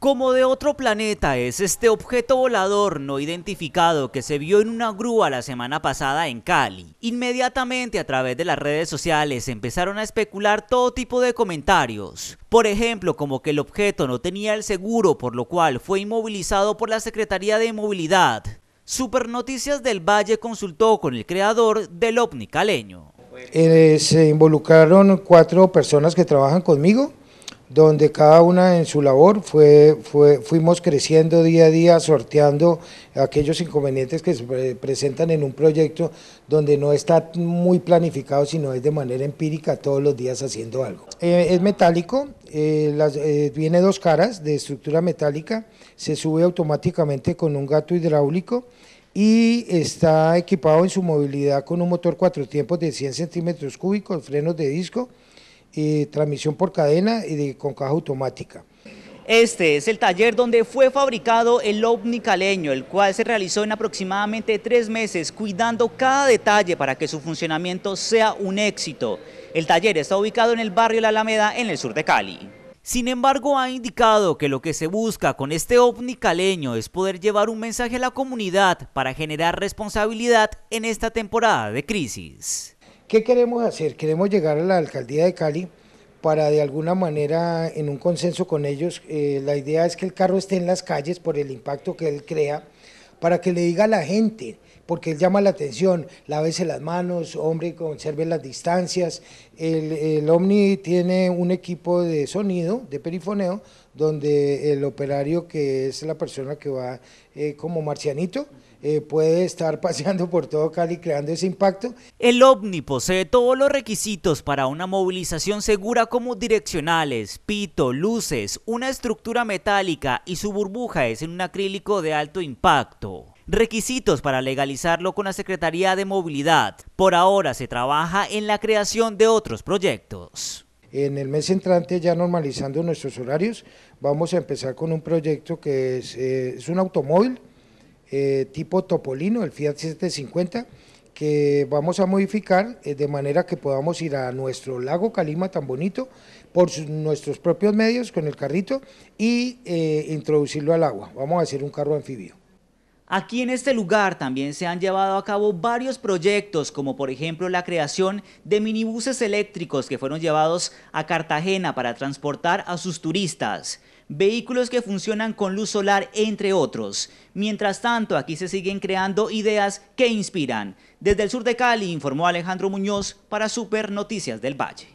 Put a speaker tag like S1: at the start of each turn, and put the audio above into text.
S1: Como de otro planeta es este objeto volador no identificado que se vio en una grúa la semana pasada en Cali. Inmediatamente a través de las redes sociales empezaron a especular todo tipo de comentarios. Por ejemplo, como que el objeto no tenía el seguro por lo cual fue inmovilizado por la Secretaría de Movilidad. Supernoticias del Valle consultó con el creador del ovni caleño.
S2: Eh, se involucraron cuatro personas que trabajan conmigo donde cada una en su labor fue, fue, fuimos creciendo día a día, sorteando aquellos inconvenientes que se presentan en un proyecto donde no está muy planificado, sino es de manera empírica todos los días haciendo algo. Eh, es metálico, eh, viene eh, dos caras de estructura metálica, se sube automáticamente con un gato hidráulico y está equipado en su movilidad con un motor cuatro tiempos de 100 centímetros cúbicos, frenos de disco, y eh, transmisión por cadena y con caja automática.
S1: Este es el taller donde fue fabricado el ovni caleño, el cual se realizó en aproximadamente tres meses, cuidando cada detalle para que su funcionamiento sea un éxito. El taller está ubicado en el barrio La Alameda, en el sur de Cali. Sin embargo, ha indicado que lo que se busca con este ovni caleño es poder llevar un mensaje a la comunidad para generar responsabilidad en esta temporada de crisis. ¿Qué queremos hacer?
S2: Queremos llegar a la alcaldía de Cali para de alguna manera, en un consenso con ellos, eh, la idea es que el carro esté en las calles por el impacto que él crea, para que le diga a la gente, porque él llama la atención, lávese las manos, hombre, conserve las distancias. El, el Omni tiene un equipo de sonido, de perifoneo, donde el operario, que es la persona que va eh, como marcianito, eh, puede estar paseando por todo Cali creando ese impacto.
S1: El OVNI posee todos los requisitos para una movilización segura como direccionales, pito, luces, una estructura metálica y su burbuja es en un acrílico de alto impacto. Requisitos para legalizarlo con la Secretaría de Movilidad. Por ahora se trabaja en la creación de otros proyectos.
S2: En el mes entrante, ya normalizando nuestros horarios, vamos a empezar con un proyecto que es, eh, un automóvil eh, tipo Topolino, el Fiat 750, que vamos a modificar eh, de manera que podamos ir a nuestro lago Calima tan bonito por nuestros propios medios con el carrito y introducirlo al agua. Vamos a hacer un carro anfibio.
S1: Aquí en este lugar también se han llevado a cabo varios proyectos, como por ejemplo la creación de minibuses eléctricos que fueron llevados a Cartagena para transportar a sus turistas, vehículos que funcionan con luz solar, entre otros. Mientras tanto, aquí se siguen creando ideas que inspiran. Desde el sur de Cali informó Alejandro Muñoz para Super Noticias del Valle.